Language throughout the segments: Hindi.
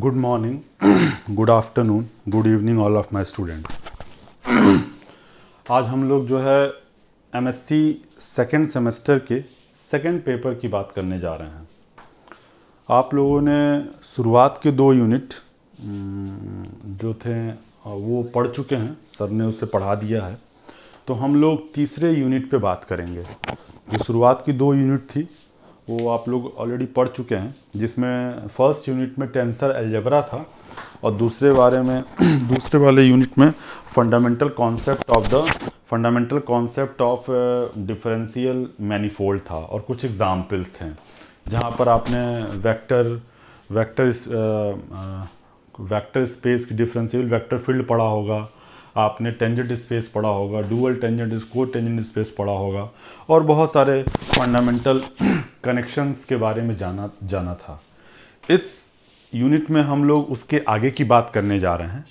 Good morning good afternoon good evening all of my students आज हम लोग जो है M S C second semester के सेकेंड पेपर की बात करने जा रहे हैं आप लोगों ने शुरुआत के दो यूनिट जो थे वो पढ़ चुके हैं सर ने उसे पढ़ा दिया है तो हम लोग तीसरे यूनिट पे बात करेंगे जो शुरुआत की दो यूनिट थी वो आप लोग ऑलरेडी पढ़ चुके हैं जिसमें फर्स्ट यूनिट में टेंसर एल्जेब्रा था और दूसरे बारे में दूसरे वाले यूनिट में fundamental concept of the fundamental concept of differential manifold था और कुछ एग्जाम्पल्स थे जहाँ पर आपने वेक्टर वेक्टर वेक्टर स्पेस की डिफरेंशियल वेक्टर फील्ड पढ़ा होगा आपने टेंजेंट स्पेस पढ़ा होगा dual tangent cotangent space पढ़ा होगा और बहुत सारे फंडामेंटल कनेक्शंस के बारे में जाना जाना था इस यूनिट में हम लोग उसके आगे की बात करने जा रहे हैं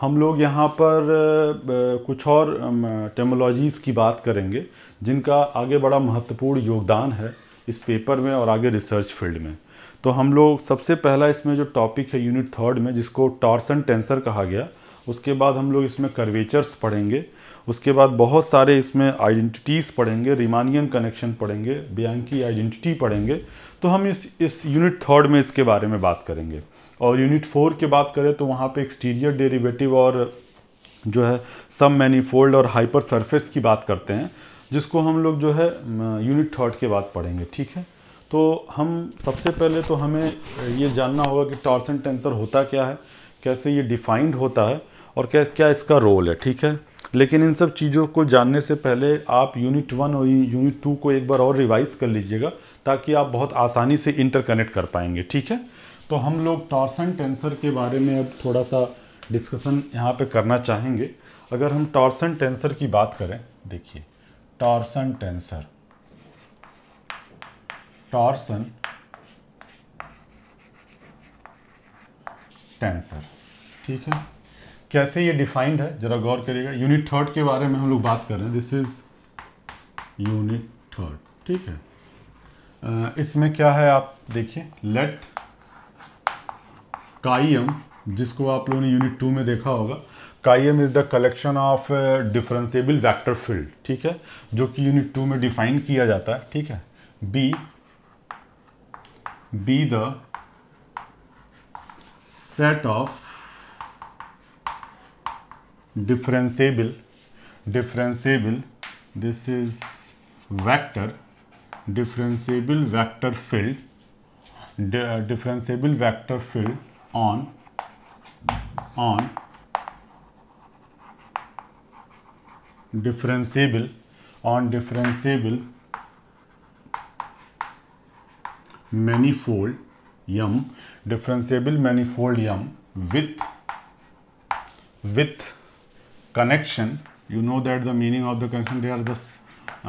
हम लोग यहाँ पर कुछ और टेमोलॉजीज़ की बात करेंगे जिनका आगे बड़ा महत्वपूर्ण योगदान है इस पेपर में और आगे रिसर्च फील्ड में तो हम लोग सबसे पहला इसमें जो टॉपिक है यूनिट थर्ड में जिसको टॉर्सन टेंसर कहा गया उसके बाद हम लोग इसमें कर्वेचर्स पढ़ेंगे उसके बाद बहुत सारे इसमें आइडेंटिटीज़ पढ़ेंगे रिमानियन कनेक्शन पढ़ेंगे बियांग की आइडेंटिटी पढ़ेंगे तो हम इस इस यूनिट थर्ड में इसके बारे में बात करेंगे और यूनिट फोर की बात करें तो वहाँ पे एक्सटीरियर डेरिवेटिव और जो है सब मैनीफोल्ड और हाइपर सरफेस की बात करते हैं जिसको हम लोग जो है यूनिट थर्ड के बाद पढ़ेंगे ठीक है तो हम सबसे पहले तो हमें ये जानना होगा कि टॉर्सन टेंसर होता क्या है कैसे ये डिफाइंड होता है और क्या क्या इसका रोल है ठीक है लेकिन इन सब चीज़ों को जानने से पहले आप यूनिट वन और यूनिट टू को एक बार और रिवाइज कर लीजिएगा ताकि आप बहुत आसानी से इंटरकनेक्ट कर पाएंगे ठीक है तो हम लोग टॉर्सन टेंसर के बारे में अब थोड़ा सा डिस्कशन यहाँ पे करना चाहेंगे अगर हम टॉर्सन टेंसर की बात करें देखिए टॉर्सन टेंसर टॉर्सन टेंसर ठीक है कैसे ये डिफाइंड है जरा गौर करिएगा यूनिट थर्ड के बारे में हम लोग बात कर रहे हैं दिस इज यूनिट थर्ड ठीक है इसमें क्या है आप देखिए लेट काइम जिसको आप लोगों ने यूनिट टू में देखा होगा chi M is the collection of differentiable vector field ठीक है जो कि यूनिट टू में डिफाइन किया जाता है ठीक है be be the set of differentiable differentiable this is vector differentiable vector field uh, differentiable vector field on on differentiable on differentiable manifold m differentiable manifold m with with connection you know that the meaning of the connection there are the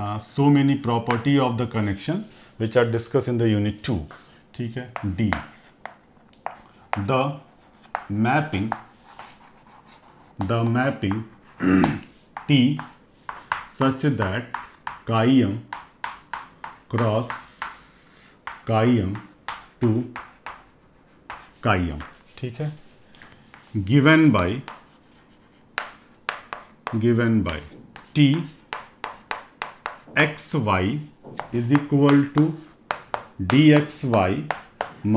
uh, so many property of the connection which are discussed in the unit 2 ठीक है D the mapping the mapping T such that chi cross chi to chi ठीक है given by given by t xy is equal to dxy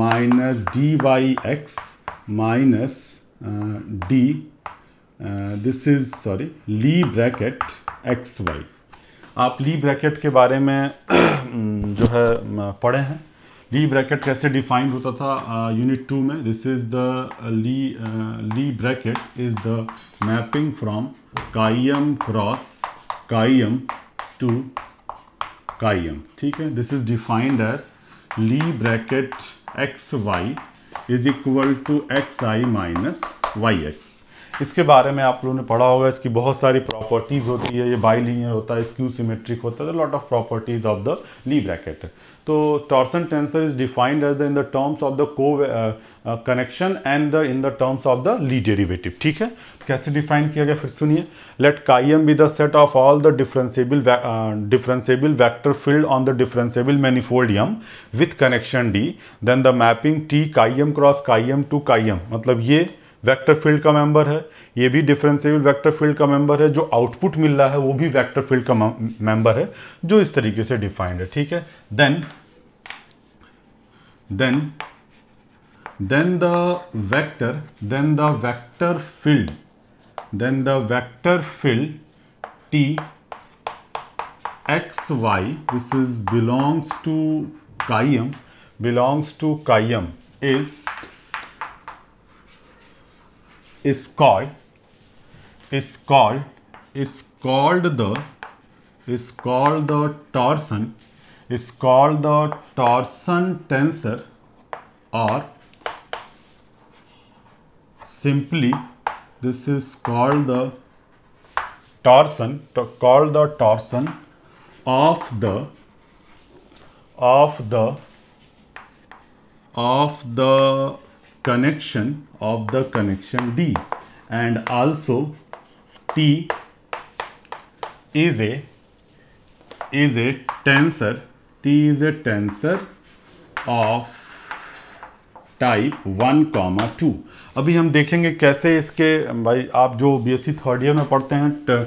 minus dyx minus uh, d uh, this is sorry Lie bracket x Y आप ली ब्रैकेट के बारे में जो है पढ़े हैं ली ब्रैकेट कैसे डिफाइंड होता था यूनिट टू में this is the Lie Lie bracket is the mapping from chi M cross chi M to chi M ठीक है this is defined as Lie bracket x Y is equal to X I minus Y X इसके बारे में आप लोगों ने पढ़ा होगा इसकी बहुत सारी प्रॉपर्टीज़ होती है ये बाई होता है स्क्यू सिमेट्रिक होता है lot of properties of the Lie bracket तो torsion tensor is defined as the in the terms of the को connection and the in the terms of the Lie derivative ठीक है तो कैसे डिफाइन किया गया फिर सुनिए let chi be the set of all the differentiable differentiable vector field on the differentiable manifold M with connection D then the mapping T chi cross chi to chi मतलब ये वैक्टर फील्ड का मेंबर है ये भी डिफरेंसेबल वेक्टर फील्ड का मेंबर है जो आउटपुट मिल रहा है वो भी वेक्टर फील्ड का मेंबर है जो इस तरीके से डिफाइंड है ठीक है then then then the vector then the vector field then the vector field X Y this is belongs to chi belongs to chi is is called is called is called the is called the torsion is called the torsion tensor or simply this is called the torsion to call the torsion of the of the of the connection of the connection D and also P is a is a tensor T is a tensor of type one comma two अभी हम देखेंगे कैसे इसके भाई आप जो बी सी थर्ड ईयर में पढ़ते हैं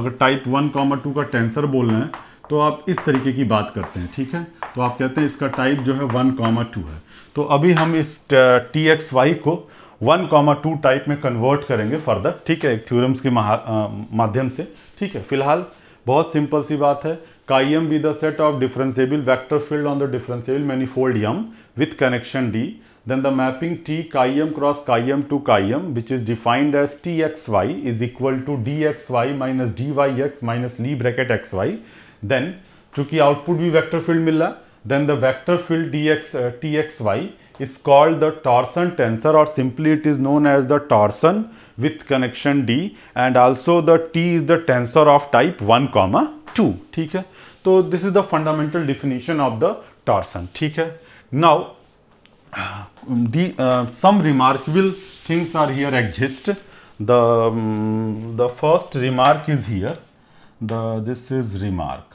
अगर टाइप वन कॉमा टू का टेंसर बोल रहे हैं तो आप इस तरीके की बात करते हैं ठीक है तो आप कहते हैं इसका टाइप जो है वन कॉमा टू है तो अभी हम इस टी एक्स वाई को वन कॉमा टू टाइप में कन्वर्ट करेंगे फर्दर ठीक है एक थ्योरम्स के माध्यम से ठीक है फिलहाल बहुत सिंपल सी बात है chi M be the set of differentiable vector field on the differentiable manifold M with connection D then the mapping T then cross mapping to chi which is defined as T x Y is equal to D x Y minus D Y x minus Lie bracket x Y then चूंकि आउटपुट भी वैक्टर फील्ड मिल रहा then the vector field D X T x Y is called the torsion tensor or simply it is known as the torsion with connection D and also the T is the tensor of type 1 comma 2 ठीक So this is the fundamental definition of the torsion ठीक now the uh, some remarkable things are here exist the um, the first remark is here the this is remark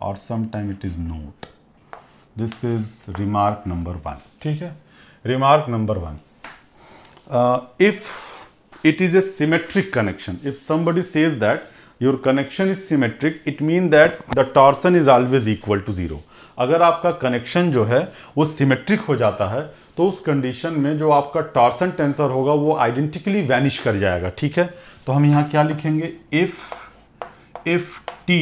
or sometime it is note this is remark number 1 ठीक है remark number one if it is a symmetric connection if somebody says that your connection is symmetric it mean that the torsion is always equal to zero अगर आपका कनेक्शन जो है वो सिमेट्रिक हो जाता है तो उस कंडीशन में जो आपका टॉर्सन टेंसर होगा वो आइडेंटिकली वैनिश कर जाएगा ठीक है तो हम यहां क्या लिखेंगे if if T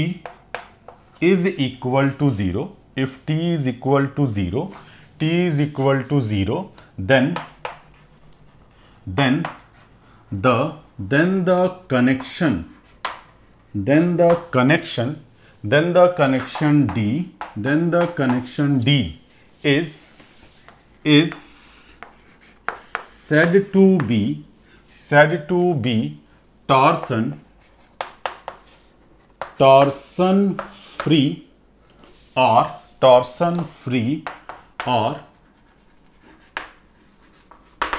is equal to zero if T is equal to zero t is equal to 0 then then the then the connection then the connection then the connection d then the connection d is is said to be said to be torsion torsion free or torsion free और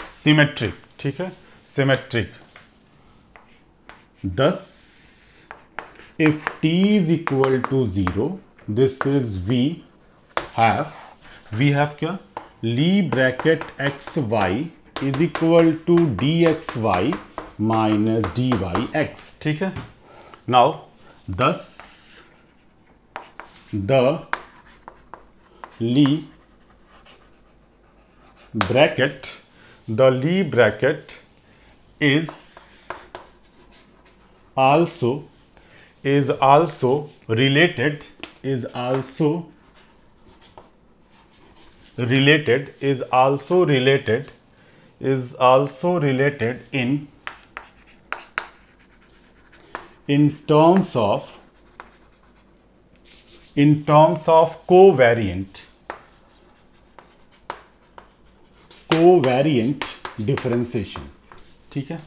सिमेट्रिक ठीक है symmetric thus if T is equal to zero this is we have we have क्या Lie bracket x Y is equal to D x Y minus D Y x ठीक है now thus the Lie bracket the Lee bracket is also is also related is also related is also related is also related in in terms of in terms of covariant covariant differentiation ठीक है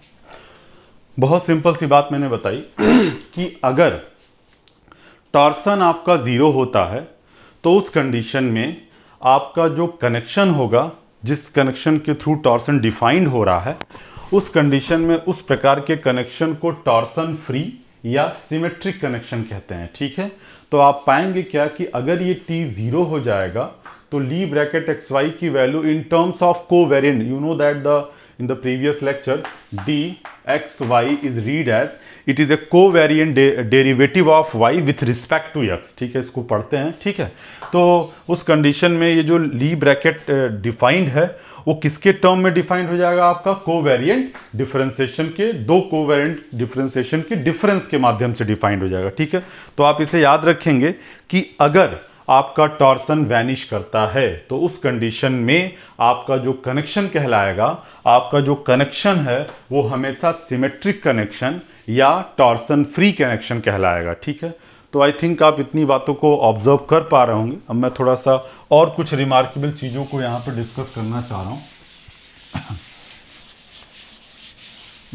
बहुत सिंपल सी बात मैंने बताई कि अगर टॉर्सन आपका ज़ीरो होता है तो उस कंडीशन में आपका जो कनेक्शन होगा जिस कनेक्शन के थ्रू टॉर्सन डिफाइंड हो रहा है उस कंडीशन में उस प्रकार के कनेक्शन को टॉर्सन फ्री या सिमेट्रिक कनेक्शन कहते हैं ठीक है तो आप पाएंगे क्या कि अगर ये टी ज़ीरो हो जाएगा तो ली ब्रैकेट एक्स वाई की value in terms of covariant you know that the in the previous lecture D x Y is read as it is a covariant derivative of Y with respect to X ठीक है इसको पढ़ते हैं ठीक है तो उस कंडीशन में ये जो ली ब्रैकेट डिफाइंड है वो किसके टर्म में डिफाइंड हो जाएगा आपका को वेरियंट डिफरेंशिएशन के दो को वेरियंट डिफरेंशिएशन के डिफरेंस के माध्यम से डिफाइंड हो जाएगा ठीक है तो आप इसे याद रखेंगे कि अगर आपका टॉर्सन वैनिश करता है तो उस कंडीशन में आपका जो कनेक्शन कहलाएगा आपका जो कनेक्शन है वो हमेशा सिमेट्रिक कनेक्शन या टॉर्सन फ्री कनेक्शन कहलाएगा ठीक है तो आई थिंक आप इतनी बातों को ऑब्जर्व कर पा रहे होंगे अब मैं थोड़ा सा और कुछ रिमार्केबल चीज़ों को यहाँ पर डिस्कस करना चाह रहा हूँ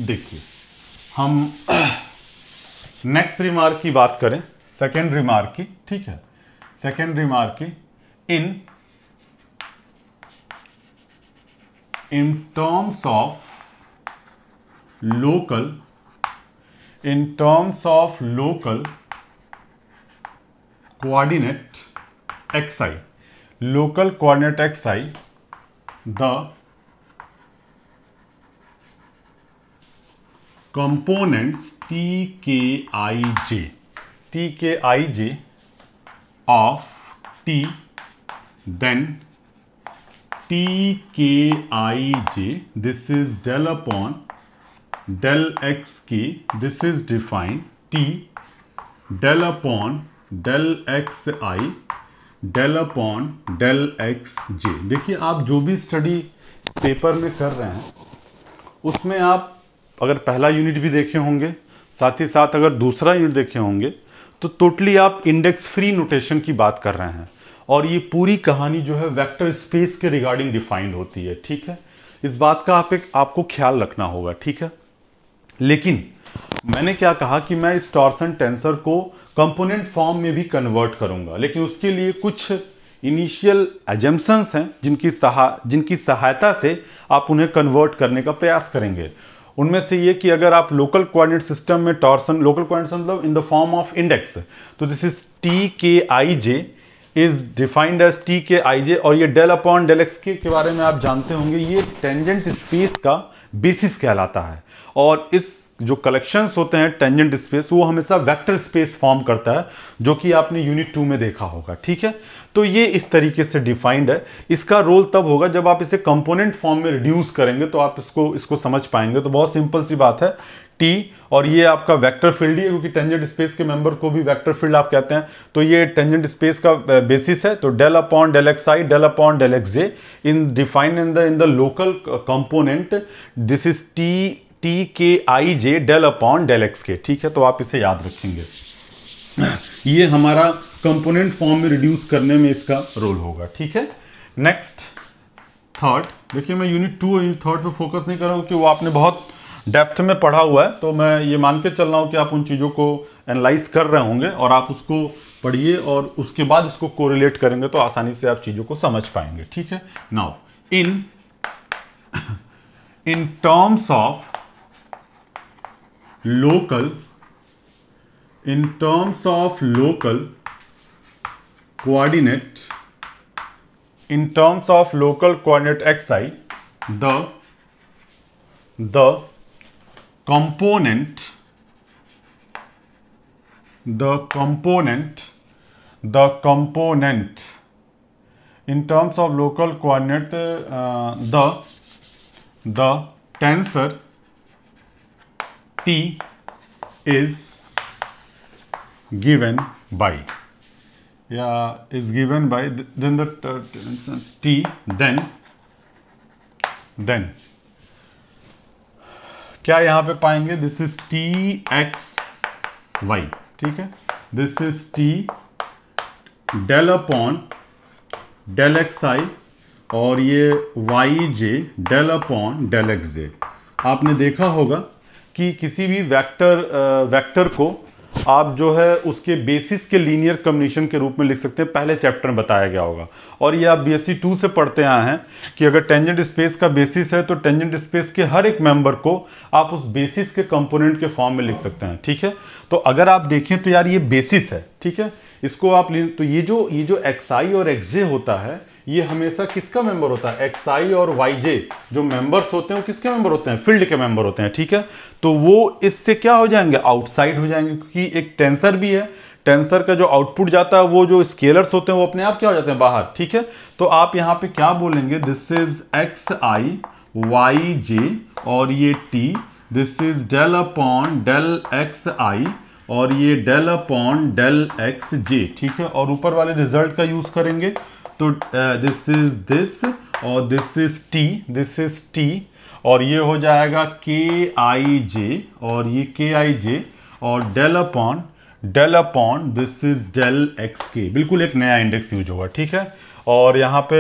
देखिए हम नेक्स्ट रिमार्क की बात करें सेकेंड रिमार्क की ठीक है secondary remark: in in terms of local in terms of local coordinate xi local coordinate xi the components tkij tkij of t then t k i j this is del upon del x k this is defined t del upon del x i del upon del X J देखिए आप जो भी स्टडी पेपर में कर रहे हैं उसमें आप अगर पहला यूनिट भी देखे होंगे साथ ही साथ अगर दूसरा यूनिट देखे होंगे तो टोटली आप इंडेक्स फ्री नोटेशन की बात कर रहे हैं और ये पूरी कहानी जो है वेक्टर स्पेस के रिगार्डिंग डिफाइंड होती है ठीक है इस बात का आप एक आपको ख्याल रखना होगा ठीक है लेकिन मैंने क्या कहा कि मैं इस टॉर्सन टेंसर को कंपोनेंट फॉर्म में भी कन्वर्ट करूंगा लेकिन उसके लिए कुछ इनिशियल एजम्पन्स हैं जिनकी सहा जिनकी सहायता से आप उन्हें कन्वर्ट करने का प्रयास करेंगे उनमें से ये कि अगर आप लोकल क्वारिनेट सिस्टम में टॉर्सन लोकल कोऑर्डिनेट मतलब in the form of index तो this is T K I J is defined as T K I J और ये डेल अपॉन डेल एक्स के, के बारे में आप जानते होंगे ये टेंजेंट स्पेस का बेसिस कहलाता है और इस जो कलेक्शंस होते हैं टेंजेंट स्पेस वो हमेशा वेक्टर स्पेस फॉर्म करता है जो कि आपने यूनिट टू में देखा होगा ठीक है तो ये इस तरीके से डिफाइंड है इसका रोल तब होगा जब आप इसे कंपोनेंट फॉर्म में रिड्यूस करेंगे तो आप इसको इसको समझ पाएंगे तो बहुत सिंपल सी बात है टी और ये आपका वेक्टर फील्ड ही है क्योंकि टेंजेंट स्पेस के मेंबर को भी वेक्टर फील्ड आप कहते हैं तो ये टेंजेंट स्पेस का बेसिस है तो del upon del x I del upon del X J in defined in the in the local component this is T T K I J del upon del X K ठीक है तो आप इसे याद रखेंगे ये हमारा कंपोनेंट फॉर्म में रिड्यूस करने में इसका रोल होगा ठीक है नेक्स्ट थर्ड देखिए मैं यूनिट टू और यूनिट थर्ड पे फोकस नहीं कर रहा हूँ क्योंकि वो आपने बहुत डेप्थ में पढ़ा हुआ है तो मैं ये मान के चल रहा हूँ कि आप उन चीज़ों को एनालाइज कर रहे होंगे और आप उसको पढ़िए और उसके बाद उसको कोरिलेट करेंगे तो आसानी से आप चीज़ों को समझ पाएंगे ठीक है now in in terms of local in terms of local coordinate in terms of local coordinate xi the the component the component the component in terms of local coordinate uh, the the tensor T is given by yeah is given by then the uh, T then then क्या यहां पे पाएंगे this is T x Y ठीक है this is T del upon del x आई और ये Y J del upon del X J आपने देखा होगा कि किसी भी वेक्टर वेक्टर को आप जो है उसके बेसिस के लीनियर कम्बिनेशन के रूप में लिख सकते हैं पहले चैप्टर में बताया गया होगा और ये आप बी टू से पढ़ते आए हैं कि अगर टेंजेंट स्पेस का बेसिस है तो टेंजेंट स्पेस के हर एक मेंबर को आप उस बेसिस के कंपोनेंट के फॉर्म में लिख सकते हैं ठीक है तो अगर आप देखें तो यार ये बेसिस है ठीक है इसको आप तो ये जो ये जो एक्स और एक्स होता है ये हमेशा किसका मेंबर होता है एक्स आई और वाई जे जो मेंबर्स होते हैं वो किसके मेंबर होते हैं फील्ड के मेंबर होते हैं ठीक है तो वो इससे क्या हो जाएंगे आउटसाइड हो जाएंगे क्योंकि एक टेंसर भी है टेंसर का जो आउटपुट जाता है वो जो स्केलर्स होते हैं वो अपने आप क्या हो जाते हैं बाहर ठीक है तो आप यहाँ पे क्या बोलेंगे this is X I Y J और ये T this is del upon del x आई और ये del upon del X J ठीक है और ऊपर वाले रिजल्ट का यूज करेंगे तो दिस इज दिस और this is T this is T और ये हो जाएगा के आई जे और ये के आई जे और del upon del upon this is del X K बिल्कुल एक नया इंडेक्स यूज होगा ठीक है और यहाँ पे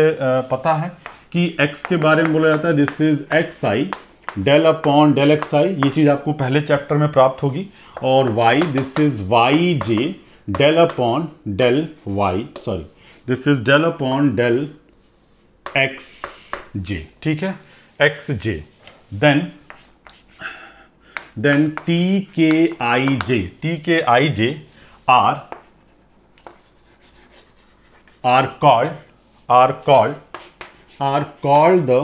पता है कि x के बारे में बोला जाता है this is X I del upon del x I ये चीज़ आपको पहले चैप्टर में प्राप्त होगी और y this is Y J del upon del Y sorry this is del upon del X J ठीक है X J then then T K I J T K I J are are called are called are called the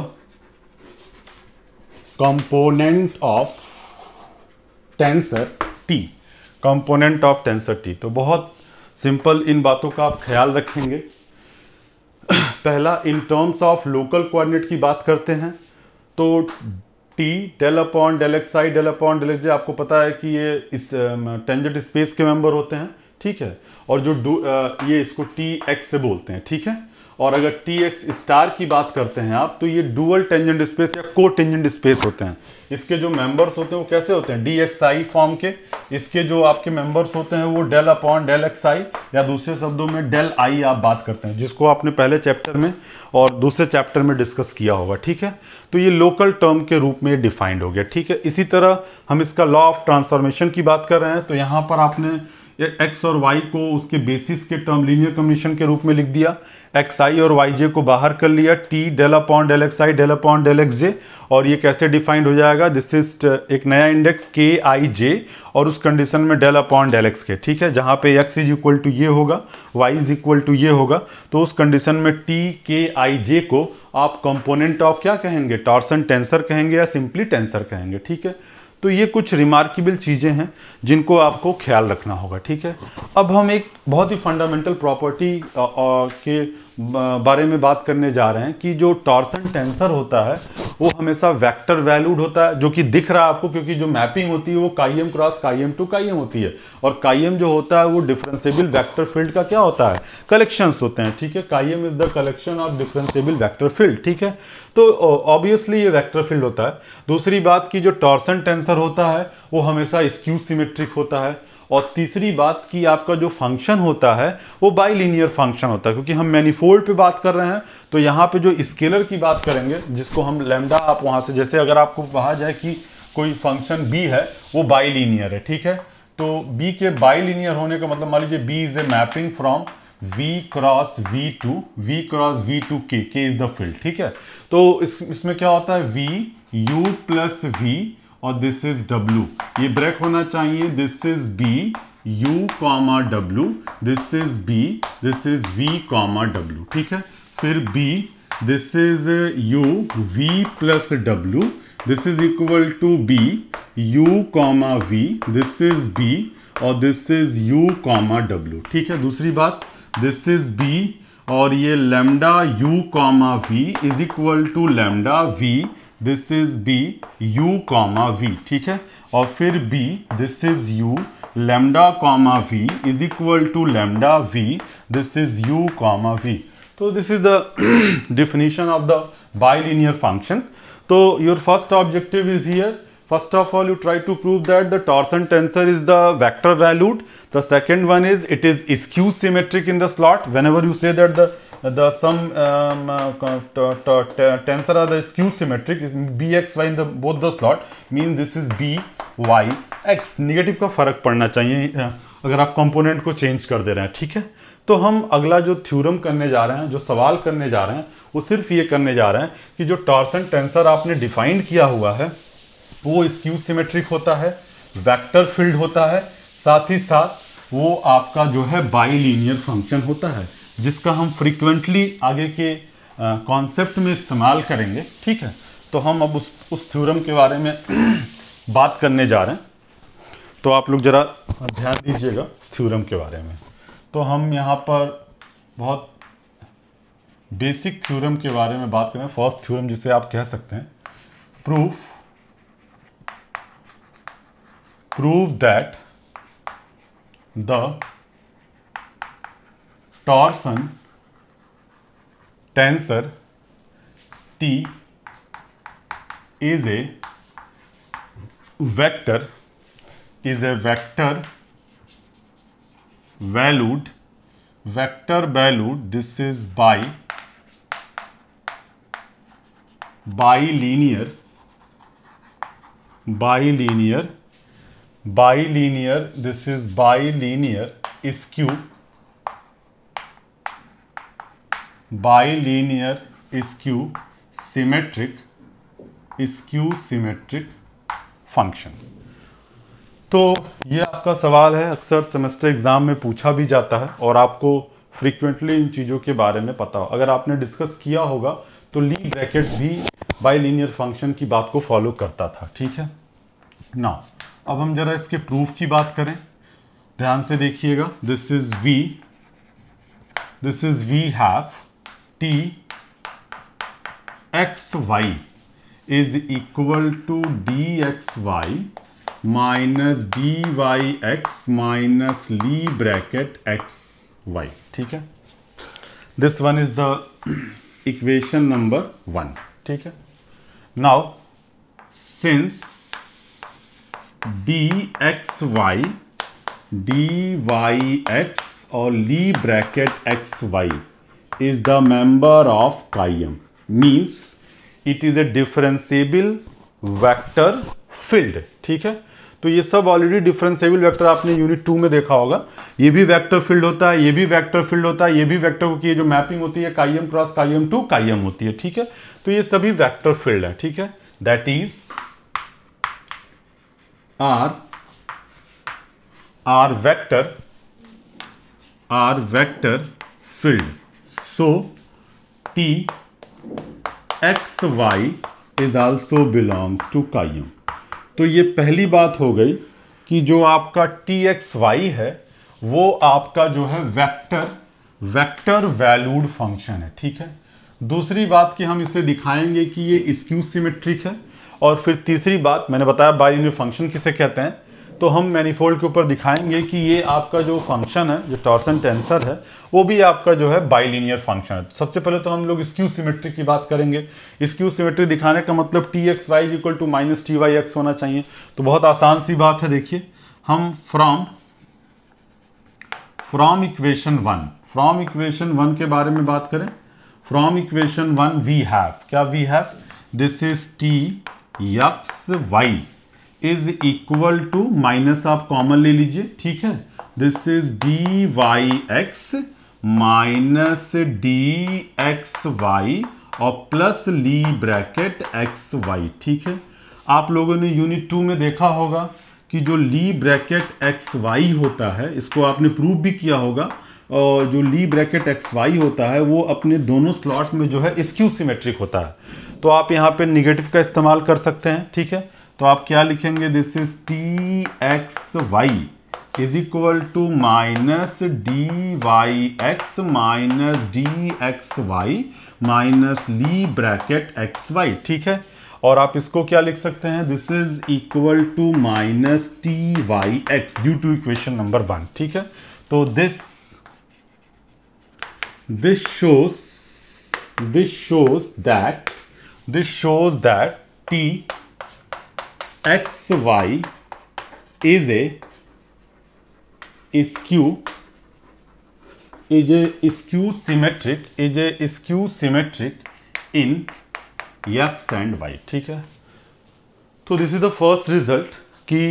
component of tensor T component of tensor T तो बहुत सिंपल इन बातों का आप ख्याल रखेंगे पहला in terms of local coordinate की बात करते हैं तो T del upon del x आई डेल अपॉन डेल एक्स आपको पता है कि ये इस टेंजेंट स्पेस के मेंबर होते हैं ठीक है और जो ये इसको टी एक्स से बोलते हैं ठीक है और अगर टी एक्स स्टार की बात करते हैं आप तो ये डुअल टेंजेंट स्पेस या को टेंजेंट स्पेस होते हैं इसके जो मेंबर्स होते हैं वो कैसे होते हैं डी एक्स आई फॉर्म के इसके जो आपके मेंबर्स होते हैं वो del upon del x I या दूसरे शब्दों में डेल आई आप बात करते हैं जिसको आपने पहले चैप्टर में और दूसरे चैप्टर में डिस्कस किया होगा ठीक है तो ये लोकल टर्म के रूप में डिफाइंड हो गया ठीक है इसी तरह हम इसका लॉ ऑफ ट्रांसफॉर्मेशन की बात कर रहे हैं तो यहाँ पर आपने एक्स और वाई को उसके बेसिस के टर्म लीनियर कम्बिनेशन के रूप में लिख दिया एक्स आई और वाई जे को बाहर कर लिया T del upon del x आई del upon del X J और ये कैसे डिफाइंड हो जाएगा दिस इज uh, एक नया इंडेक्स के आई जे और उस कंडीशन में del upon del X K ठीक है जहाँ पे एक्स इज इक्वल टू ये होगा वाई इज इक्वल टू ये होगा तो उस कंडीशन में टी के आई जे को आप कंपोनेंट ऑफ क्या कहेंगे टॉर्सन टेंसर कहेंगे या सिंपली टेंसर कहेंगे ठीक है तो ये कुछ रिमार्केबल चीज़ें हैं जिनको आपको ख्याल रखना होगा ठीक है अब हम एक बहुत ही फंडामेंटल प्रॉपर्टी के बारे में बात करने जा रहे हैं कि जो टॉर्सन टेंसर होता है वो हमेशा वेक्टर वैल्यूड होता है जो कि दिख रहा है आपको क्योंकि जो मैपिंग होती है वो काइएम क्रॉस काईएम टू काईएम होती है और काईएम जो होता है वो डिफरेंसेबल वेक्टर फील्ड का क्या होता है कलेक्शंस होते हैं ठीक है chi M is the collection of differentiable vector field ठीक है तो ऑब्वियसली ये वेक्टर फील्ड होता है दूसरी बात की जो टॉर्सन टेंसर होता है वो हमेशा स्क्यू सिमेट्रिक होता है और तीसरी बात कि आपका जो फंक्शन होता है वो बाई लीनियर फंक्शन होता है क्योंकि हम मैनीफोल्ड पे बात कर रहे हैं तो यहाँ पे जो स्केलर की बात करेंगे जिसको हम लेमडा आप वहाँ से जैसे अगर आपको कहा जाए कि कोई फंक्शन बी है वो बाई लीनियर है ठीक है तो बी के बाई लीनियर होने का मतलब मान लीजिए B is a mapping from v cross v2, to v cross V two k K is the field ठीक है तो इस इसमें क्या होता है v u प्लस वी और दिस इज W ये ब्रेक होना चाहिए this is B U comma W this is B this is V comma W ठीक है फिर B this is U V plus W this is equal to B U comma V this is B और this is U comma W ठीक है दूसरी बात दिस इज B और ये lambda U comma V is equal to lambda V this is B u comma V ठीक है और फिर b this is u lambda comma v is equal to lambda v this is u comma v. तो this is the definition of the bilinear function तो your first objective is here First of all, you try to prove that the torsion tensor is the vector valued. The second one is it is skew symmetric in the slot. Whenever you say that the the sum um, uh, tensor are the skew symmetric bxy in the both the slot mean this is b y x negative का फर्क पड़ना चाहिए अगर आप कॉम्पोनेंट को चेंज कर दे रहे हैं ठीक है तो हम अगला जो थ्योरम करने जा रहे हैं जो सवाल करने जा रहे हैं वो सिर्फ ये करने जा रहे हैं कि जो टॉर्सन टेंसर आपने डिफाइंड किया हुआ है वो स्क्यू सिमेट्रिक होता है वेक्टर फील्ड होता है साथ ही साथ वो आपका जो है बाईलिनियर फंक्शन होता है जिसका हम फ्रीक्वेंटली आगे के कॉन्सेप्ट में इस्तेमाल करेंगे ठीक है तो हम अब उस उस थ्योरम के बारे में बात करने जा रहे हैं तो आप लोग ज़रा ध्यान दीजिएगा थ्योरम के बारे में तो हम यहाँ पर बहुत बेसिक थ्योरम के बारे में बात करें फर्स्ट थ्योरम जिसे आप कह सकते हैं proof prove that the torsion tensor T is a vector is a vector valued vector valued this is by bilinear bilinear bilinear this is bilinear skew bilinear skew symmetric skew symmetric function तो ये आपका सवाल है अक्सर सेमेस्टर एग्ज़ाम में पूछा भी जाता है और आपको फ्रीक्वेंटली इन चीज़ों के बारे में पता हो अगर आपने डिस्कस किया होगा तो ली ब्रैकेट भी बाइलिनियर फंक्शन की बात को फॉलो करता था ठीक है ना अब हम जरा इसके प्रूफ की बात करें ध्यान से देखिएगा this is we this is we have Dxy is equal to dxy minus dyx minus Lee bracket xy. Okay? This one is the equation number 1. Okay? Now, since dxy dyx or Lee bracket xy is the member of chi-m means it is a differentiable vector field ठीक है तो ये सब ऑलरेडी डिफरेंसेबल वेक्टर आपने यूनिट टू में देखा होगा ये भी वेक्टर फील्ड होता है ये भी वेक्टर फील्ड होता है ये भी वेक्टर की जो मैपिंग होती है chi M cross chi M to chi M होती है ठीक है तो ये सभी वेक्टर फील्ड है ठीक है that is are are vector are vector field so t Y is also belongs to chi M तो ये पहली बात हो गई कि जो आपका टी एक्स वाई है वो आपका जो है वेक्टर वेक्टर वैल्यूड फंक्शन है ठीक है दूसरी बात कि हम इसे दिखाएंगे कि ये स्क्यू सिमेट्रिक है और फिर तीसरी बात मैंने बताया बाई फंक्शन किसे कहते हैं तो हम मैनीफोल्ड के ऊपर दिखाएंगे कि ये आपका जो फंक्शन है जो टॉर्सन टेंसर है वो भी आपका जो है बाइलिनियर फंक्शन है सबसे पहले तो हम लोग स्क्यू सिमेट्री की बात करेंगे स्क्यू सिमेट्री दिखाने का मतलब T x Y equal to minus T Y X होना चाहिए तो बहुत आसान सी बात है देखिए हम from from equation one from equation one के बारे में बात करें from equation one we have क्या we have this is T x Y is equal to minus आप कॉमन ले लीजिए ठीक है this is D Y x minus D x Y और plus Lie bracket x Y ठीक है आप लोगों ने यूनिट टू में देखा होगा कि जो ली ब्रैकेट एक्स वाई होता है इसको आपने प्रूव भी किया होगा और जो ली ब्रैकेट एक्स वाई होता है वो अपने दोनों स्लॉट्स में जो है स्क्यू सिमेट्रिक होता है तो आप यहाँ पे निगेटिव का इस्तेमाल कर सकते हैं ठीक है तो आप क्या लिखेंगे this is T x Y is equal to minus D Y x minus D x Y minus Lie bracket x Y ठीक है और आप इसको क्या लिख सकते हैं this is equal to minus T Y X due to equation number one ठीक है तो this this shows this shows that this shows that T x Y is a skew is a skew symmetric is a skew symmetric in X and Y ठीक है तो this is the first result कि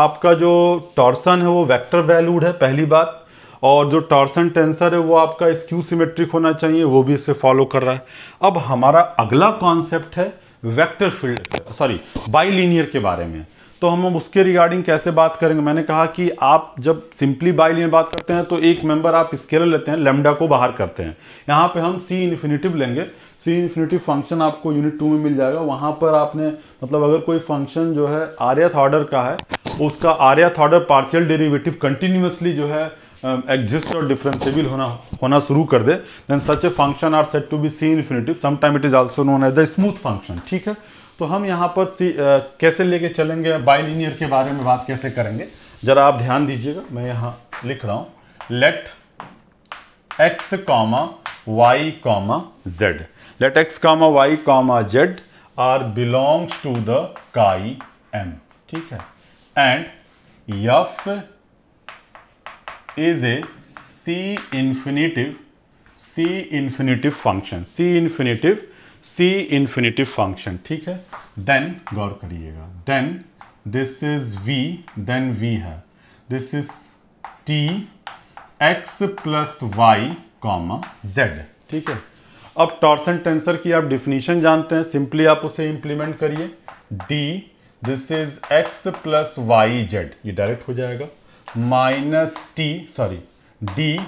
आपका जो टॉर्सन है वो वेक्टर वैल्यूड है पहली बात और जो टॉर्सन टेंसर है वो आपका स्क्यू सिमेट्रिक होना चाहिए वो भी इसे फॉलो कर रहा है अब हमारा अगला कॉन्सेप्ट है वेक्टर फील्ड सॉरी बाईलिनियर के बारे में तो हम उसके रिगार्डिंग कैसे बात करेंगे मैंने कहा कि आप जब सिंपली बाईलिनियर बात करते हैं तो एक मेंबर आप स्केलर लेते हैं लेमडा को बाहर करते हैं यहाँ पे हम सी इन्फिनिटिव लेंगे सी इन्फिनिटिव फंक्शन आपको यूनिट टू में मिल जाएगा वहाँ पर आपने मतलब अगर कोई फंक्शन जो है आर्यथ ऑर्डर का है उसका rth order partial derivative continuously जो है एग्जिस्ट और डिफरेंशिएबल होना होना शुरू कर दे then such a function are set to be C infinitive sometime it is also known as the smooth function ठीक है तो हम यहाँ पर सी uh, कैसे लेके चलेंगे बाइलिनियर के बारे में बात कैसे करेंगे जरा आप ध्यान दीजिएगा मैं यहाँ लिख रहा हूँ let x comma y comma z let x comma y comma z are belongs to the chi M ठीक है and f is a C infinitive, C infinitive function, C infinitive, C infinitive function, ठीक है? Then गौर करिएगा, then this is V, then V है, this is T x plus y comma z, ठीक है? अब टॉर्सन टेंसर की आप डिफिनीशन जानते हैं, सिंपली आप उसे इम्प्लीमेंट करिए, D, this is x plus y z ये डायरेक्ट हो जाएगा माइनस टी सॉरी डी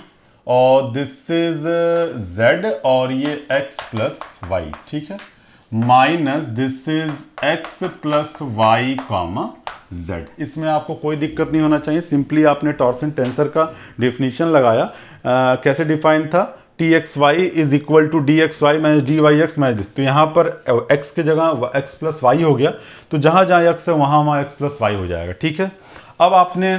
और दिस इज जेड और ये एक्स प्लस वाई ठीक है minus this is x plus y comma z इसमें आपको कोई दिक्कत नहीं होना चाहिए सिंपली आपने टॉर्सन टेंसर का डेफिनेशन लगाया आ, uh, कैसे डिफाइन था T x Y is equal to D x Y minus D Y x minus तो यहाँ पर एक्स uh, के जगह एक्स प्लस वाई हो गया तो जहाँ जहाँ x है वहाँ वहाँ एक्स प्लस वाई हो जाएगा ठीक है अब आपने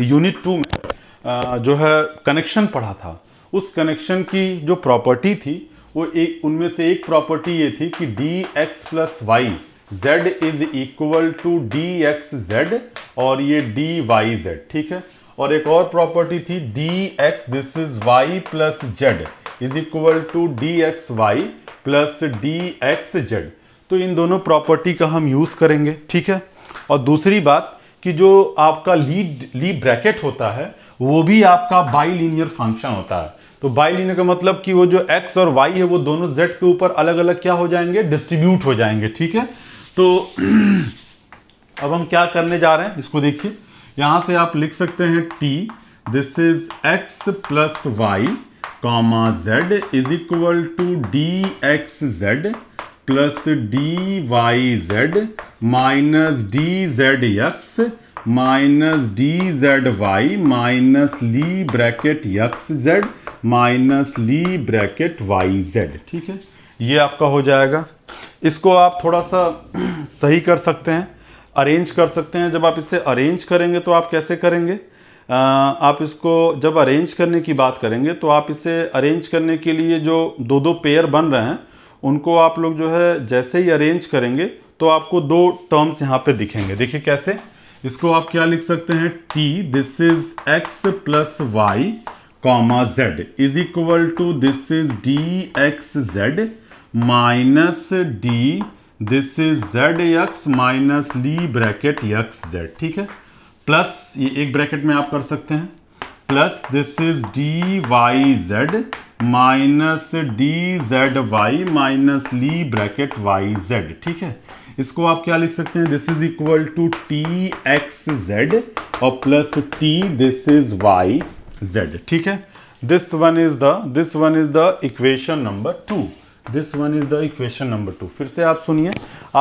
यूनिट टू में जो है कनेक्शन पढ़ा था उस कनेक्शन की जो प्रॉपर्टी थी वो एक उनमें से एक प्रॉपर्टी ये थी कि D x plus y z is equal to D x z और ये डी वाई जेड ठीक है और एक और प्रॉपर्टी थी D x this is y plus z is equal to D x y plus D x z तो इन दोनों प्रॉपर्टी का हम यूज़ करेंगे ठीक है और दूसरी बात कि जो आपका लीड ली ब्रैकेट होता है वो भी आपका बाइलिनियर फंक्शन होता है तो बाइलिनियर का मतलब कि वो जो एक्स और वाई है वो दोनों जेड के ऊपर अलग अलग क्या हो जाएंगे डिस्ट्रीब्यूट हो जाएंगे ठीक है तो अब हम क्या करने जा रहे हैं इसको देखिए यहां से आप लिख सकते हैं T this is x plus y comma z is equal to D x z plus D y z minus D z x minus D z y minus Lie bracket x z minus Lie bracket y z ठीक है ये आपका हो जाएगा इसको आप थोड़ा सा सही कर सकते हैं अरेंज कर सकते हैं जब आप इसे अरेंज करेंगे तो आप कैसे करेंगे आ, आप इसको जब अरेंज करने की बात करेंगे तो आप इसे अरेंज करने के लिए जो दो दो पेयर बन रहे हैं उनको आप लोग जो है जैसे ही अरेंज करेंगे तो आपको दो टर्म्स यहाँ पे दिखेंगे देखिए कैसे इसको आप क्या लिख सकते हैं t this is x plus y comma z is equal to this is D x z minus D this is z x minus Lie bracket x z ठीक है प्लस ये एक ब्रैकेट में आप कर सकते हैं plus this is D y z minus D z y minus Lie bracket y z ठीक है इसको आप क्या लिख सकते हैं this is equal to T x z और plus T this is y z ठीक है this one is the this one is the equation number two this one is the equation number two फिर से आप सुनिए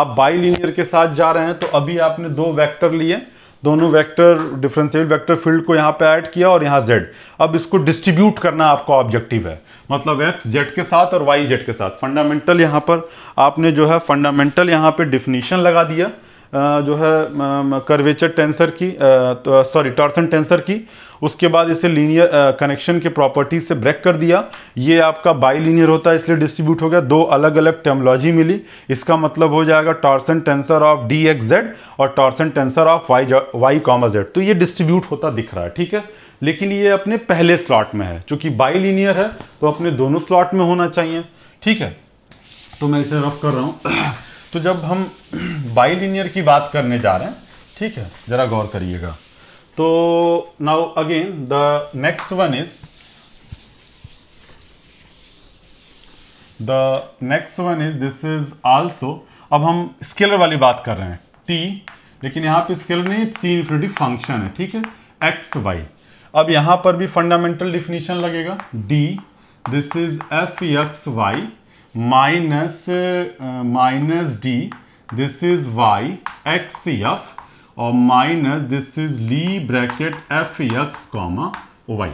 आप बाई के साथ जा रहे हैं तो अभी आपने दो वैक्टर लिए दोनों वेक्टर डिफरेंशियल वेक्टर फील्ड को यहाँ पे ऐड किया और यहाँ z अब इसको डिस्ट्रीब्यूट करना आपका ऑब्जेक्टिव है मतलब x z के साथ और y z के साथ फंडामेंटल यहाँ पर आपने जो है फंडामेंटल यहाँ पे डिफिनीशन लगा दिया जो है कर्वेचर टेंसर की सॉरी टॉर्सन टेंसर की उसके बाद इसे लीनियर कनेक्शन के प्रॉपर्टी से ब्रेक कर दिया ये आपका बाई लीनियर होता है इसलिए डिस्ट्रीब्यूट हो गया दो अलग अलग टेमोलॉजी मिली इसका मतलब हो जाएगा torsion tensor of D x z और torsion tensor of y y comma z तो ये डिस्ट्रीब्यूट होता दिख रहा है ठीक है लेकिन ये अपने पहले स्लॉट में है चूंकि बाई लीनियर है तो अपने दोनों स्लॉट में होना चाहिए ठीक है तो मैं इसे रफ कर रहा हूँ तो जब हम बाई लीनियर की बात करने जा रहे हैं ठीक है ज़रा गौर करिएगा तो now again the next one is the next one is this is also अब हम स्केलर वाली बात कर रहे हैं टी लेकिन यहाँ पे स्केलर नहीं सी इन्फिनिटी फंक्शन है ठीक है एक्स वाई अब यहां पर भी फंडामेंटल डिफिनीशन लगेगा D this is f x Y minus minus D this is y x f और minus this is Lie bracket f x comma y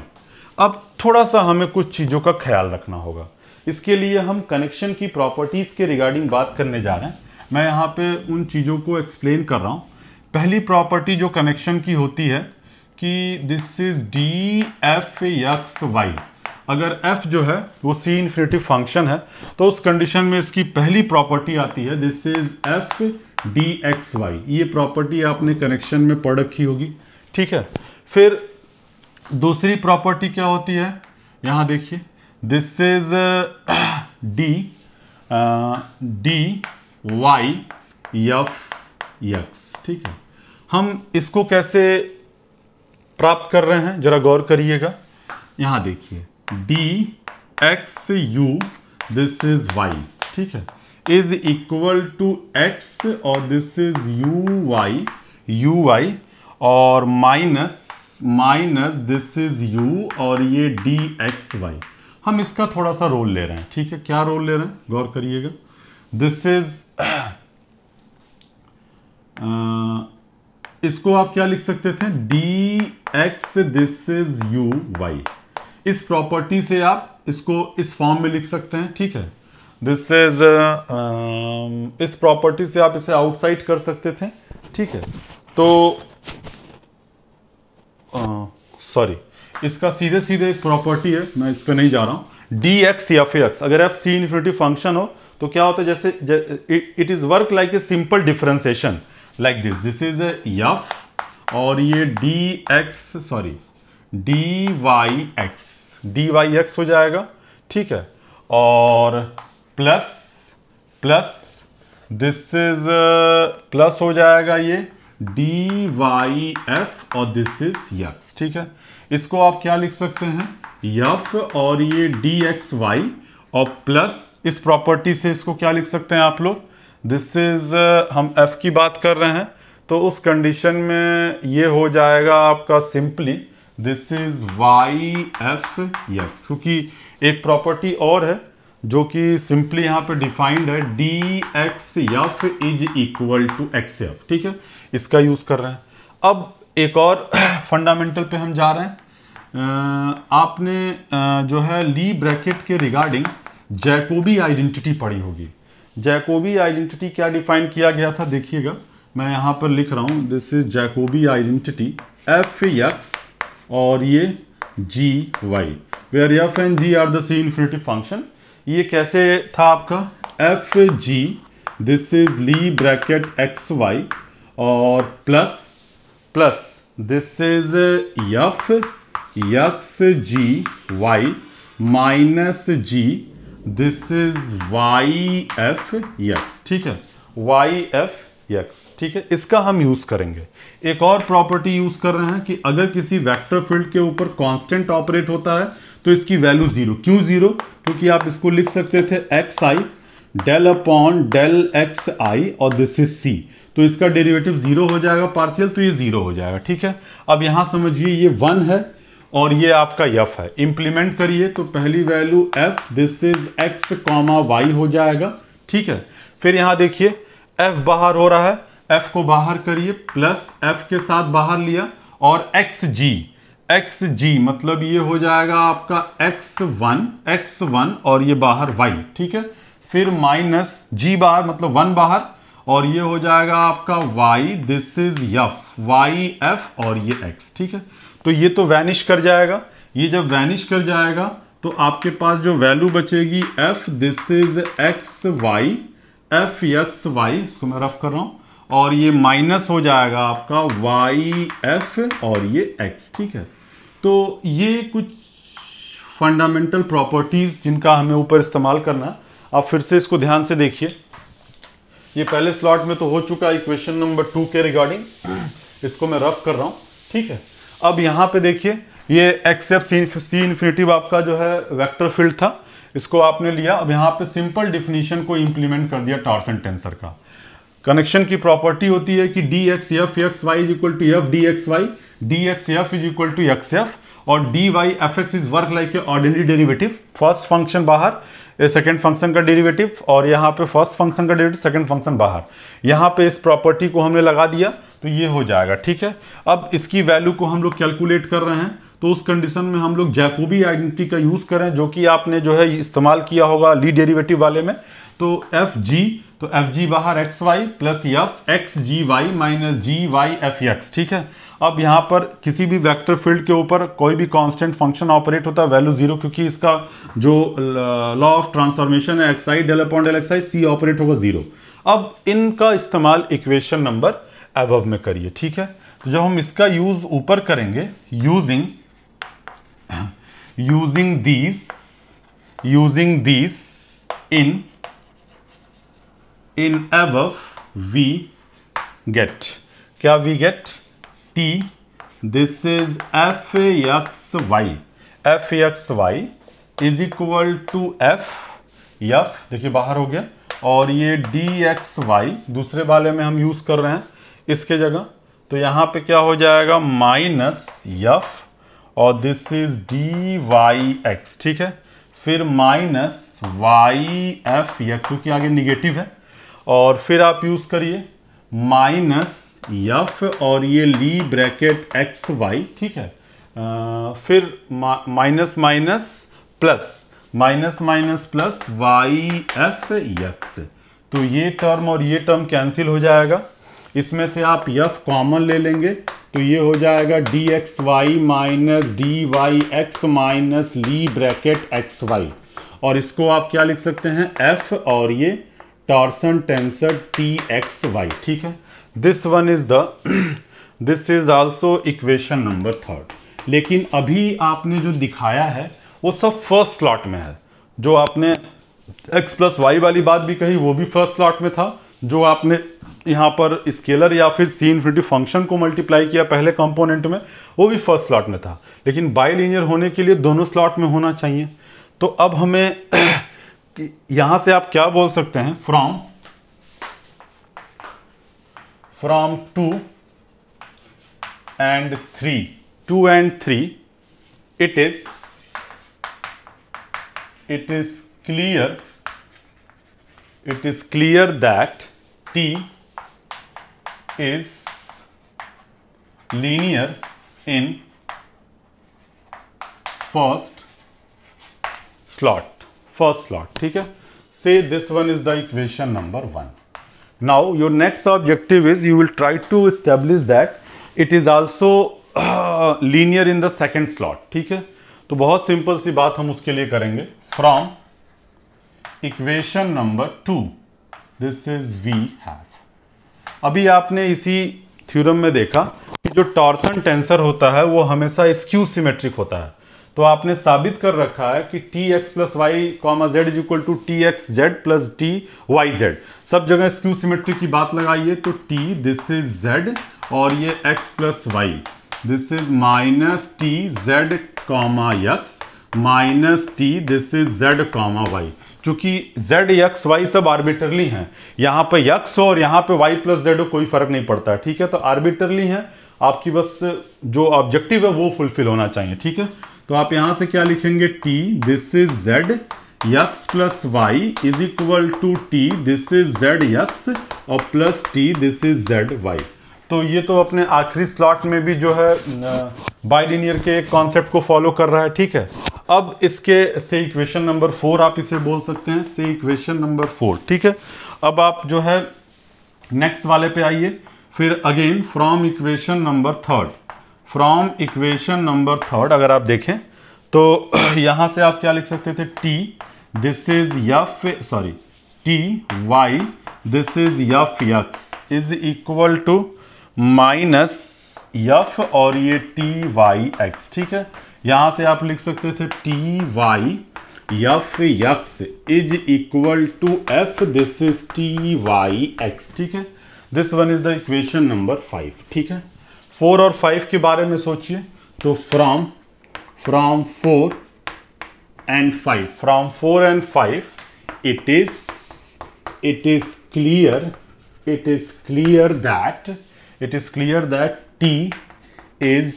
अब थोड़ा सा हमें कुछ चीज़ों का ख्याल रखना होगा इसके लिए हम कनेक्शन की प्रॉपर्टीज़ के रिगार्डिंग बात करने जा रहे हैं मैं यहाँ पे उन चीज़ों को एक्सप्लेन कर रहा हूँ पहली प्रॉपर्टी जो कनेक्शन की होती है कि this is D f x y अगर एफ जो है वो सी इन्फिनेटिव फंक्शन है तो उस कंडीशन में इसकी पहली प्रॉपर्टी आती है this is f D x y ये प्रॉपर्टी आपने कनेक्शन में पढ़ रखी होगी ठीक है फिर दूसरी प्रॉपर्टी क्या होती है यहाँ देखिए this is D D y f x ठीक है हम इसको कैसे प्राप्त कर रहे हैं जरा गौर करिएगा यहाँ देखिए D x u this is y ठीक है इज इक्वल टू एक्स और this is u y u y और minus minus this is u और ये डी एक्स वाई हम इसका थोड़ा सा रोल ले रहे हैं ठीक है क्या रोल ले रहे हैं गौर करिएगा दिस इज इसको आप क्या लिख सकते थे D x this is u y इस प्रॉपर्टी से आप इसको इस फॉर्म में लिख सकते हैं ठीक है दिस इज uh, um, इस प्रॉपर्टी से आप इसे आउटसाइड कर सकते थे ठीक है तो सॉरी uh, इसका सीधे सीधे एक प्रॉपर्टी है मैं इस पर नहीं जा रहा हूं डी एक्स या फिर एक्स अगर एफ सी इन्फिनिटी फंक्शन हो तो क्या होता है जैसे it is work like a simple differentiation like this this is f और ये D x sorry D Y x D Y x हो जाएगा ठीक है और plus plus this is plus हो जाएगा ये डी वाई एफ और दिस इज यक्स ठीक है इसको आप क्या लिख सकते हैं यफ और ये डी एक्स वाई और प्लस इस प्रॉपर्टी से इसको क्या लिख सकते हैं आप लोग दिस इज uh, हम एफ की बात कर रहे हैं तो उस कंडीशन में ये हो जाएगा आपका simply this is y f x क्योंकि एक प्रॉपर्टी और है जो कि सिंपली यहाँ पे डिफाइंड है D x f is equal to x f ठीक है इसका यूज़ कर रहे हैं अब एक और फंडामेंटल पे हम जा रहे हैं आपने जो है ली ब्रैकेट के रिगार्डिंग जैकोबी आइडेंटिटी पढ़ी होगी जैकोबी आइडेंटिटी क्या डिफाइन किया गया था देखिएगा मैं यहाँ पर लिख रहा हूँ this is Jacobi identity f x और ये g y are f and g are the C infinitive function ये कैसे था आपका f g this is Lie bracket x Y और plus plus this is f x g y minus g this is y f x ठीक है वाई एफ एक्स ठीक है इसका हम यूज करेंगे एक और प्रॉपर्टी यूज कर रहे हैं कि अगर किसी वेक्टर फील्ड के ऊपर कांस्टेंट ऑपरेट होता है तो इसकी वैल्यू जीरो क्यों जीरो क्योंकि आप इसको लिख सकते थे एक्स आई डेल अपॉन डेल एक्स आई और दिस इज सी तो इसका डेरिवेटिव जीरो हो जाएगा पार्शियल तो ये जीरो हो जाएगा ठीक है अब यहां समझिए ये वन है और ये आपका यफ है इंप्लीमेंट करिए तो पहली value f this is x comma y हो जाएगा ठीक है फिर यहां देखिए एफ बाहर हो रहा है एफ को बाहर करिए प्लस एफ के साथ बाहर लिया और एक्स जी एक्स जी मतलब ये हो जाएगा आपका एक्स वन एक्स वन और ये बाहर वाई ठीक है फिर माइनस जी बाहर मतलब वन बाहर और ये हो जाएगा आपका y this is f y f और ये x ठीक है तो ये तो वैनिश कर जाएगा ये जब वैनिश कर जाएगा तो आपके पास जो वैल्यू बचेगी f this is x y f x y इसको मैं रफ कर रहा हूँ और ये माइनस हो जाएगा आपका वाई एफ और ये एक्स ठीक है तो ये कुछ फंडामेंटल प्रॉपर्टीज़ जिनका हमें ऊपर इस्तेमाल करना आप फिर से इसको ध्यान से देखिए ये पहले स्लॉट में तो हो चुका है इक्वेशन नंबर टू के रिगार्डिंग इसको मैं रफ कर रहा हूँ ठीक है अब यहाँ पे देखिए ये एक्स एफ सी इन्फिनिटिव आपका जो है वेक्टर फील्ड था इसको आपने लिया अब यहाँ पे सिंपल डिफिनीशन को इम्प्लीमेंट कर दिया टॉर्सन टेंसर का कनेक्शन की प्रॉपर्टी होती है कि D x f x Y is equal to f D x y D x f is equal to x f और D y f x is work like a ordinary derivative first function बाहर सेकेंड फंक्शन का डेरिवेटिव और यहाँ पे फर्स्ट फंक्शन का डेरिवेटिव सेकेंड फंक्शन बाहर यहाँ पे इस प्रॉपर्टी को हमने लगा दिया तो ये हो जाएगा ठीक है अब इसकी वैल्यू को हम लोग कैलकुलेट कर रहे हैं तो उस कंडीशन में हम लोग जैकोबी आइडेंटिटी का यूज़ करें जो कि आपने जो है इस्तेमाल किया होगा ली डेरीवेटिव वाले में तो एफ जी तो एफ जी बाहर x y plus f x g y minus g y f x ठीक है अब यहाँ पर किसी भी वेक्टर फील्ड के ऊपर कोई भी कांस्टेंट फंक्शन ऑपरेट होता है वैल्यू जीरो क्योंकि इसका जो लॉ ऑफ ट्रांसफॉर्मेशन है x i del upon del x i C operate होगा जीरो अब इनका इस्तेमाल इक्वेशन नंबर एबव में करिए ठीक है तो जब हम इसका यूज ऊपर करेंगे using using these using these in in एव वी गेट क्या we get T this is f x y f x Y is equal to f f देखिए बाहर हो गया और ये डी एक्स वाई दूसरे वाले में हम यूज़ कर रहे हैं इसके जगह तो यहाँ पे क्या हो जाएगा माइनस यफ और this is D Y x ठीक है फिर माइनस वाई एफ यक्स क्योंकि आगे निगेटिव है और फिर आप यूज़ करिए माइनस यफ और ये ली ब्रैकेट एक्स वाई ठीक है आ, फिर minus minus plus minus minus plus y f x तो ये टर्म और ये टर्म कैंसिल हो जाएगा इसमें से आप यफ कॉमन ले लेंगे तो ये हो जाएगा D x Y minus D Y x minus Lie bracket x Y और इसको आप क्या लिख सकते हैं एफ और ये torsion tensor T x Y ठीक है this one is the this is also equation number third लेकिन अभी आपने जो दिखाया है वो सब फर्स्ट स्लॉट में है जो आपने x प्लस वाई वाली बात भी कही वो भी फर्स्ट स्लॉट में था जो आपने यहाँ पर स्केलर या फिर सी इन्फिनिटी फंक्शन को मल्टीप्लाई किया पहले कंपोनेंट में वो भी फर्स्ट स्लॉट में था लेकिन बाईलिनियर होने के लिए दोनों स्लॉट में होना चाहिए तो अब हमें यहाँ से आप क्या बोल सकते हैं from from 2 and 3 2 and 3 it is it is clear it is clear that T is linear in first slot first slot okay. say this one is the equation number 1 Now your next objective is you will try to establish that it is also linear in the second slot ठीक है तो बहुत सिंपल सी बात हम उसके लिए करेंगे from equation number two this is we have अभी आपने इसी थ्योरम में देखा कि जो टॉर्सन टेंसर होता है वो हमेशा स्क्यू सिमेट्रिक होता है तो आपने साबित कर रखा है कि T x plus y comma z is equal to T x z plus T y z सब जगह स्क्यू सिमेट्री की बात लगाइए तो टी दिस इज जेड और ये x plus y this is minus T z comma x minus T this is z comma y चूंकि जेड यक्स वाई सब आर्बिटरली हैं यहाँ पे यक्स और यहाँ पे वाई प्लस जेड हो कोई फर्क नहीं पड़ता है ठीक है तो आर्बिटरली हैं आपकी बस जो ऑब्जेक्टिव है वो फुलफिल होना चाहिए ठीक है तो आप यहां से क्या लिखेंगे t this is z x plus y is equal to T this is z x और plus T this is z y तो ये तो अपने आखिरी स्लॉट में भी जो है बाइलिनियर के एक कॉन्सेप्ट को फॉलो कर रहा है ठीक है अब इसके से इक्वेशन नंबर फोर आप इसे बोल सकते हैं से इक्वेशन नंबर फोर ठीक है अब आप जो है नेक्स्ट वाले पे आइए फिर again from equation number third from equation number third अगर आप देखें तो यहाँ से आप क्या लिख सकते थे T this is f sorry T y this is f x is equal to minus f और ये टी वाई एक्स ठीक है यहाँ से आप लिख सकते थे T y f x is equal to f this is T Y x ठीक है this one is the equation number five ठीक है फोर और फाइव के बारे में सोचिए तो from from four and five from four and five it is it is clear it is clear that it is clear that T is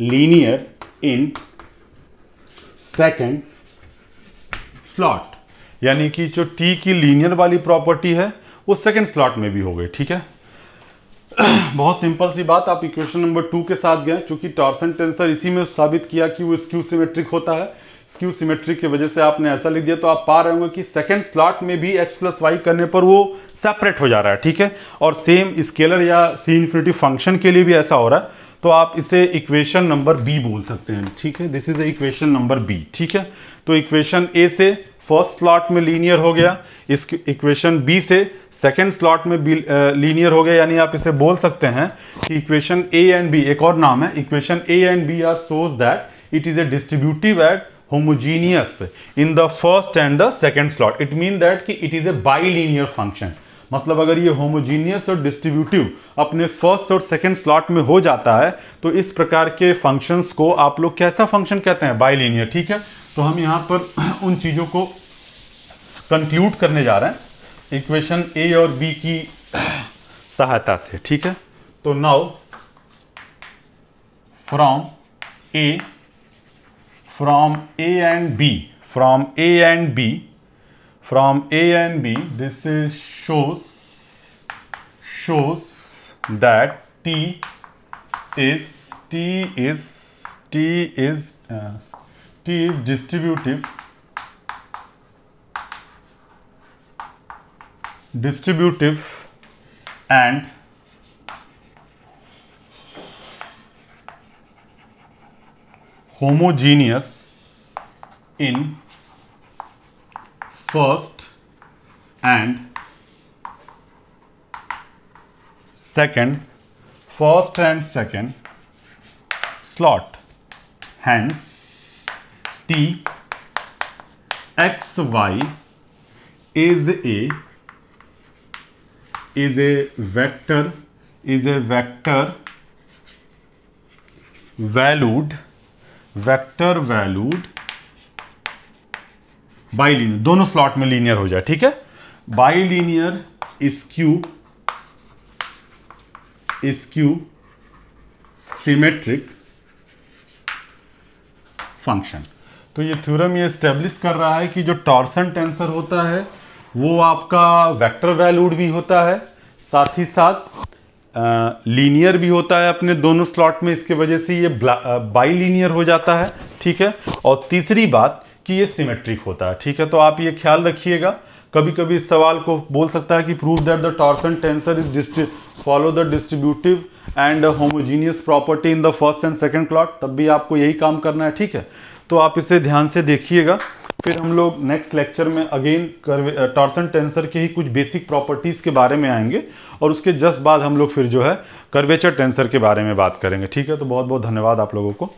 linear in second slot यानी कि जो टी की लीनियर वाली प्रॉपर्टी है वो सेकेंड स्लॉट में भी हो गई ठीक है बहुत सिंपल सी बात आप इक्वेशन नंबर टू के साथ गए चूंकि टॉर्सन टेंसर इसी में साबित किया कि वो स्क्यू सिमेट्रिक होता है स्क्यू सिमेट्रिक की वजह से आपने ऐसा लिख दिया तो आप पा रहे होंगे कि सेकंड स्लॉट में भी x प्लस वाई करने पर वो सेपरेट हो जा रहा है ठीक है और सेम स्केलर या सी इन्फिनिटी फंक्शन के लिए भी ऐसा हो रहा है तो आप इसे इक्वेशन नंबर बी बोल सकते हैं ठीक है this is equation number B ठीक है तो इक्वेशन ए से फर्स्ट स्लॉट में लीनियर हो गया इस इक्वेशन बी से सेकंड स्लॉट में बी लीनियर हो गया यानी आप इसे बोल सकते हैं कि इक्वेशन ए एंड बी एक और नाम है equation A and B are such that it is a distributive at homogeneous in the first and the the slot it mean that कि it is a bi function मतलब अगर ये होमोजीनियस और डिस्ट्रीब्यूटिव अपने फर्स्ट और सेकेंड स्लॉट में हो जाता है तो इस प्रकार के फंक्शंस को आप लोग कैसा फंक्शन कहते हैं बाइलिनियर ठीक है तो हम यहाँ पर उन चीज़ों को कंक्लूड करने जा रहे हैं इक्वेशन ए और बी की सहायता से ठीक है तो now from A from A and B from A and B from A and B this is shows shows that T is T is T is uh, T is distributive distributive and homogeneous in first and second first and second slot hence the xy is a is a vector is a vector valued vector valued bilinear दोनों स्लॉट में लीनियर हो जाए ठीक है bilinear skew skew symmetric function तो ये थ्योरम ये स्टेब्लिश कर रहा है कि जो टॉर्सन टेंसर होता है वो आपका वेक्टर वैल्यूड भी होता है साथ ही साथ लीनियर भी होता है अपने दोनों स्लॉट में इसके वजह से ये बाईलिनियर हो जाता है ठीक है और तीसरी बात कि ये सिमेट्रिक होता है ठीक है तो आप ये ख्याल रखिएगा कभी कभी इस सवाल को बोल सकता है कि prove that the torsion tensor is डिस्ट्री follow the distributive and homogeneous property in the first and second slot तब भी आपको यही काम करना है ठीक है तो आप इसे ध्यान से देखिएगा फिर हम लोग नेक्स्ट लेक्चर में अगेन टॉर्सन टेंसर के ही कुछ बेसिक प्रॉपर्टीज़ के बारे में आएंगे और उसके जस्ट बाद हम लोग फिर जो है कर्वेचर टेंसर के बारे में बात करेंगे ठीक है तो बहुत बहुत धन्यवाद आप लोगों को